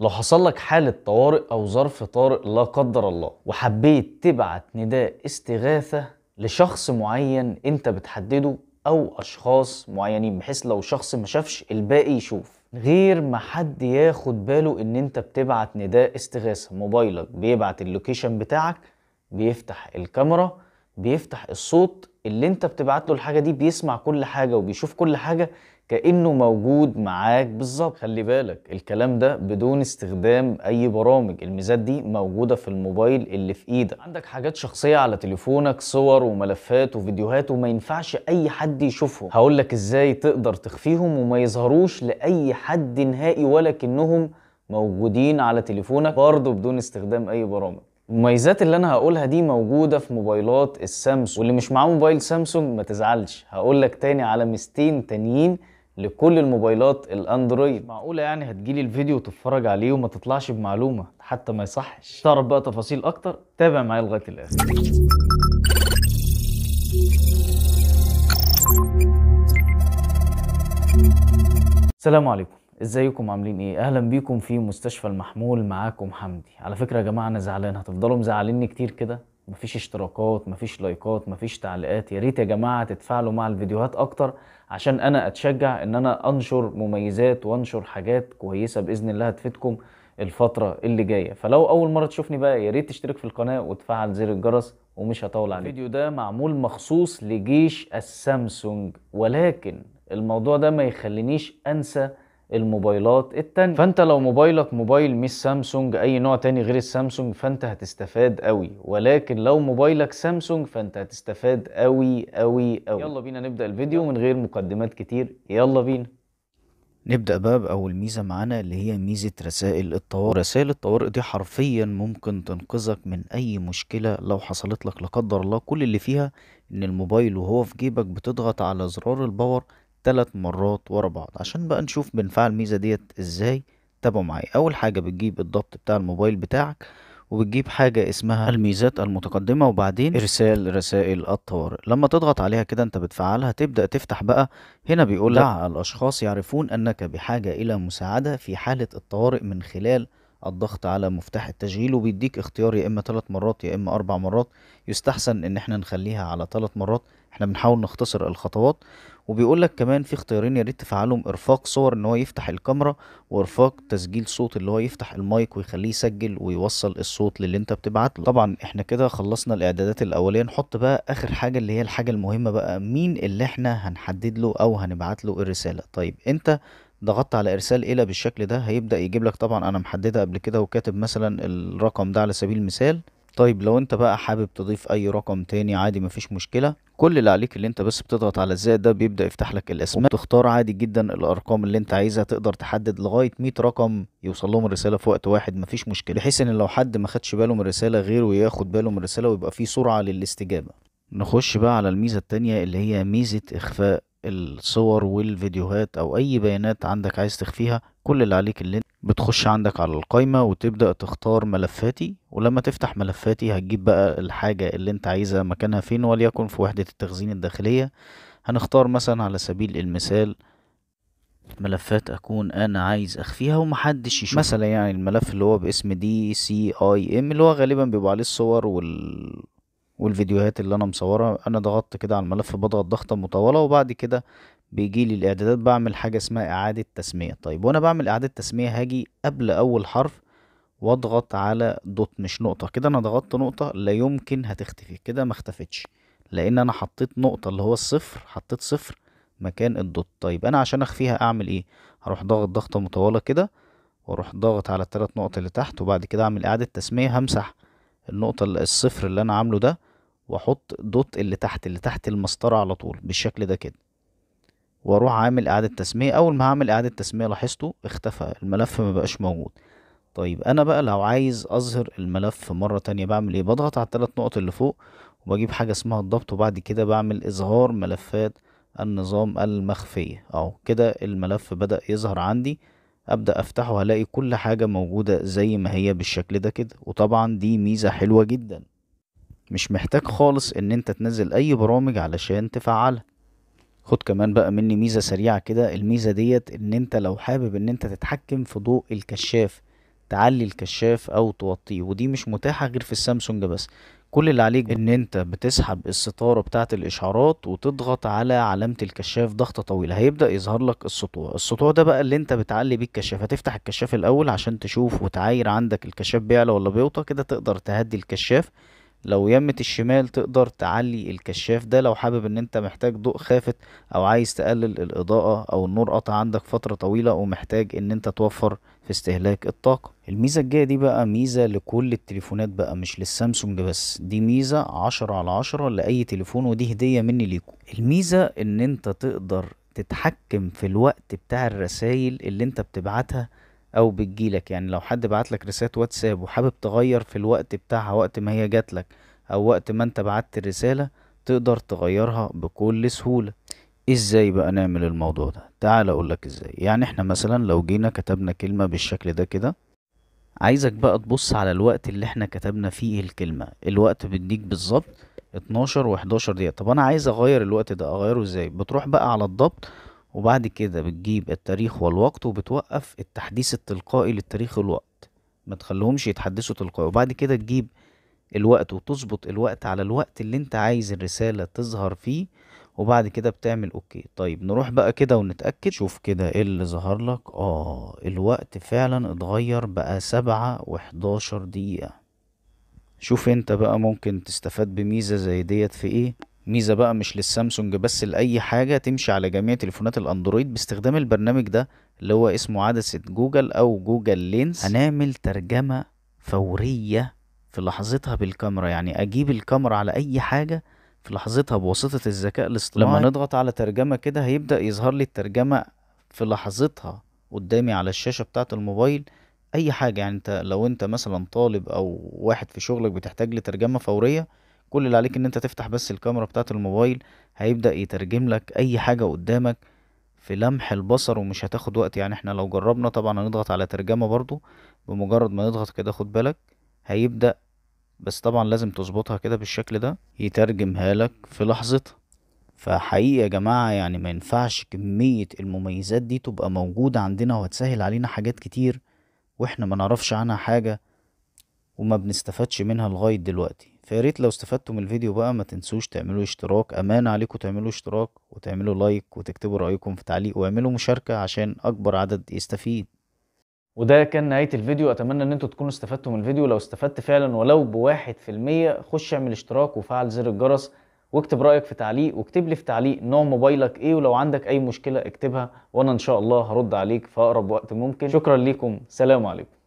لو حصل لك حالة طوارئ أو ظرف طارئ لا قدر الله وحبيت تبعت نداء استغاثة لشخص معين أنت بتحدده أو أشخاص معينين بحيث لو شخص ما شافش الباقي يشوف غير ما حد ياخد باله إن أنت بتبعت نداء استغاثة موبايلك بيبعت اللوكيشن بتاعك بيفتح الكاميرا بيفتح الصوت اللي أنت بتبعت له الحاجة دي بيسمع كل حاجة وبيشوف كل حاجة كانه موجود معاك بالظبط خلي بالك الكلام ده بدون استخدام اي برامج الميزات دي موجوده في الموبايل اللي في ايدك عندك حاجات شخصيه على تليفونك صور وملفات وفيديوهات وما ينفعش اي حد يشوفهم هقول لك ازاي تقدر تخفيهم وما يظهروش لاي حد نهائي ولا كانهم موجودين على تليفونك برضه بدون استخدام اي برامج المميزات اللي انا هقولها دي موجوده في موبايلات السامسونج واللي مش معاه موبايل سامسونج ما تزعلش هقول لك تاني على ميزتين تانيين لكل الموبايلات الاندرويد معقوله يعني هتجيلي الفيديو وتتفرج عليه وما تطلعش بمعلومه حتى ما يصحش تعرف بقى تفاصيل اكتر تابع معايا لغايه الاخر السلام عليكم ازيكم عاملين ايه اهلا بيكم في مستشفى المحمول معاكم حمدي على فكره يا جماعه انا زعلان هتفضلوا مزعليني كتير كده مفيش اشتراكات مفيش لايكات مفيش تعليقات يا ريت يا جماعه تتفاعلوا مع الفيديوهات اكتر عشان انا اتشجع ان انا انشر مميزات وانشر حاجات كويسه باذن الله هتفيدكم الفتره اللي جايه فلو اول مره تشوفني بقى يا ريت تشترك في القناه وتفعل زر الجرس ومش هطول عليك الفيديو ده معمول مخصوص لجيش السامسونج ولكن الموضوع ده ما يخلينيش انسى الموبايلات التانية فانت لو موبايلك موبايل مش سامسونج اي نوع تاني غير السامسونج فانت هتستفاد قوي ولكن لو موبايلك سامسونج فانت هتستفاد قوي قوي قوي يلا بينا نبدا الفيديو من غير مقدمات كتير يلا بينا نبدأ بقى بأول ميزة معانا اللي هي ميزة رسائل الطوارئ رسائل الطوارئ دي حرفيا ممكن تنقذك من أي مشكلة لو حصلت لك لا قدر الله كل اللي فيها إن الموبايل وهو في جيبك بتضغط على زرار الباور ثلاث مرات ورا بعض عشان بقى نشوف بنفعل الميزة ديت ازاي تابعوا معايا اول حاجة بتجيب الضبط بتاع الموبايل بتاعك وبتجيب حاجة اسمها الميزات المتقدمة وبعدين إرسال رسائل الطوارئ لما تضغط عليها كده أنت بتفعلها تبدأ تفتح بقى هنا بيقول دع نعم. الأشخاص يعرفون أنك بحاجة إلى مساعدة في حالة الطوارئ من خلال الضغط على مفتاح التشغيل وبيديك اختيار يا إما ثلاث مرات يا إما أربع مرات يستحسن إن احنا نخليها على ثلاث مرات احنا بنحاول نختصر الخطوات وبيقول لك كمان في اختيارين يا ريت تفعلهم ارفاق صور ان هو يفتح الكاميرا وارفاق تسجيل صوت اللي هو يفتح المايك ويخليه يسجل ويوصل الصوت للي انت بتبعت له طبعا احنا كده خلصنا الاعدادات الاوليه نحط بقى اخر حاجه اللي هي الحاجه المهمه بقى مين اللي احنا هنحدد له او هنبعت له الرساله طيب انت ضغطت على ارسال الى بالشكل ده هيبدا يجيب لك طبعا انا محددها قبل كده وكاتب مثلا الرقم ده على سبيل المثال طيب لو انت بقى حابب تضيف اي رقم تاني عادي مفيش مشكلة كل اللي عليك اللي انت بس بتضغط على الزائد ده بيبدأ يفتح لك الاسماء وتختار عادي جدا الارقام اللي انت عايزها تقدر تحدد لغاية 100 رقم يوصل لهم الرسالة في وقت واحد مفيش مشكلة بحيث ان لو حد ما خدش باله من الرسالة غيره ياخد باله من الرسالة ويبقى في سرعة للاستجابة نخش بقى على الميزة التانية اللي هي ميزة اخفاء الصور والفيديوهات او اي بيانات عندك عايز تخفيها كل اللي عليك اللي بتخش عندك على القائمة وتبدأ تختار ملفاتي ولما تفتح ملفاتي هتجيب بقى الحاجة اللي انت عايزها مكانها فين وليكن في وحدة التخزين الداخلية هنختار مثلا على سبيل المثال ملفات اكون انا عايز اخفيها ومحدش يشوف مثلا يعني الملف اللي هو باسم دي سي اي ام اللي هو غالبا بيبقى عليه الصور وال والفيديوهات اللي انا مصورها انا ضغطت كده على الملف بضغط ضغطه مطوله وبعد كده بيجي لي الاعدادات بعمل حاجه اسمها اعاده تسميه طيب وانا بعمل اعاده تسميه هاجي قبل اول حرف واضغط على دوت مش نقطه كده انا ضغطت نقطه لا يمكن هتختفي كده ما اختفتش لان انا حطيت نقطه اللي هو الصفر حطيت صفر مكان الدوت طيب انا عشان اخفيها اعمل ايه هروح ضغط ضغطه مطوله كده واروح ضاغط على الثلاث نقط اللي تحت وبعد كده اعمل اعاده تسميه همسح النقطة الصفر اللي انا عامله ده واحط دوت اللي تحت اللي تحت المسطرة على طول بالشكل ده كده واروح عامل اعادة تسمية اول ما هعمل اعادة تسمية لاحظته اختفى الملف ما بقاش موجود طيب انا بقى لو عايز اظهر الملف مرة تانية بعمل ايه بضغط على التلات نقط اللي فوق وبجيب حاجة اسمها الضبط وبعد كده بعمل اظهار ملفات النظام المخفية اهو كده الملف بدأ يظهر عندي ابدا افتحه هلاقي كل حاجه موجوده زي ما هي بالشكل ده كده وطبعا دي ميزه حلوه جدا مش محتاج خالص ان انت تنزل اي برامج علشان تفعلها خد كمان بقى مني ميزه سريعه كده الميزه ديت ان انت لو حابب ان انت تتحكم في ضوء الكشاف تعلي الكشاف او توطيه ودي مش متاحه غير في السامسونج بس كل اللي عليك ان انت بتسحب الستاره بتاعت الاشعارات وتضغط على علامه الكشاف ضغطه طويله هيبدا يظهر لك السطوع السطوع ده بقى اللي انت بتعلي بيه الكشاف هتفتح الكشاف الاول عشان تشوف وتعاير عندك الكشاف بيعلى ولا بيوطى كده تقدر تهدي الكشاف لو يمت الشمال تقدر تعلي الكشاف ده لو حابب ان انت محتاج ضوء خافت او عايز تقلل الاضاءه او النور قطع عندك فتره طويله ومحتاج ان انت توفر في استهلاك الطاقة الميزة الجاية دي بقى ميزة لكل التليفونات بقى مش للسامسونج بس دي ميزة عشرة على عشرة لأي تليفون ودي هدية مني ليكم الميزة ان انت تقدر تتحكم في الوقت بتاع الرسايل اللي انت بتبعتها او بتجيلك يعني لو حد بعت لك رسالة واتساب وحابب تغير في الوقت بتاعها وقت ما هي جاتلك او وقت ما انت بعت الرسالة تقدر تغيرها بكل سهولة ازاي بقى نعمل الموضوع ده تعال اقول لك ازاي يعني احنا مثلا لو جينا كتبنا كلمة بالشكل ده كده عايزك بقى تبص على الوقت اللي احنا كتبنا فيه الكلمة الوقت بيديك بالظبط 12 و 11 دقيقة طب انا عايز اغير الوقت ده اغيره ازاي بتروح بقى على الضبط وبعد كده بتجيب التاريخ والوقت وبتوقف التحديث التلقائي للتاريخ والوقت ما تخليهمش يتحدثوا تلقائي وبعد كده تجيب الوقت وتظبط الوقت على الوقت اللي انت عايز الرسالة تظهر فيه وبعد كده بتعمل اوكي طيب نروح بقى كده ونتأكد شوف كده ايه اللي ظهر لك اه الوقت فعلا اتغير بقى سبعة و11 دقيقة شوف انت بقى ممكن تستفاد بميزة زي ديت في ايه ميزة بقى مش للسامسونج بس لأي حاجة تمشي على جميع تليفونات الأندرويد باستخدام البرنامج ده اللي هو اسمه عدسة جوجل أو جوجل لينس هنعمل ترجمة فورية في لحظتها بالكاميرا يعني أجيب الكاميرا على أي حاجة في لحظتها بواسطة الذكاء الاصطناعي لما نضغط على ترجمة كده هيبدأ يظهر لي الترجمة في لحظتها قدامي على الشاشة بتاعة الموبايل أي حاجة يعني أنت لو أنت مثلا طالب أو واحد في شغلك بتحتاج لترجمة فورية كل اللي عليك إن أنت تفتح بس الكاميرا بتاعة الموبايل هيبدأ يترجم لك أي حاجة قدامك في لمح البصر ومش هتاخد وقت يعني احنا لو جربنا طبعا هنضغط على ترجمة برضو بمجرد ما نضغط كده خد بالك هيبدأ بس طبعا لازم تظبطها كده بالشكل ده يترجمها لك في لحظتها فحقيقي يا جماعة يعني ما ينفعش كمية المميزات دي تبقى موجودة عندنا وهتسهل علينا حاجات كتير واحنا ما نعرفش عنها حاجة وما بنستفادش منها لغاية دلوقتي فياريت لو استفدتوا من الفيديو بقى ما تنسوش تعملوا اشتراك امانة عليكم تعملوا اشتراك وتعملوا لايك وتكتبوا رأيكم في تعليق واعملوا مشاركة عشان اكبر عدد يستفيد وده كان نهايه الفيديو اتمنى ان انتوا تكونوا استفدتوا من الفيديو لو استفدت فعلا ولو بواحد في المية خش اعمل اشتراك وفعل زر الجرس واكتب رايك في تعليق واكتب لي في تعليق نوع موبايلك ايه ولو عندك اي مشكله اكتبها وانا ان شاء الله هرد عليك في اقرب وقت ممكن شكرا ليكم سلام عليكم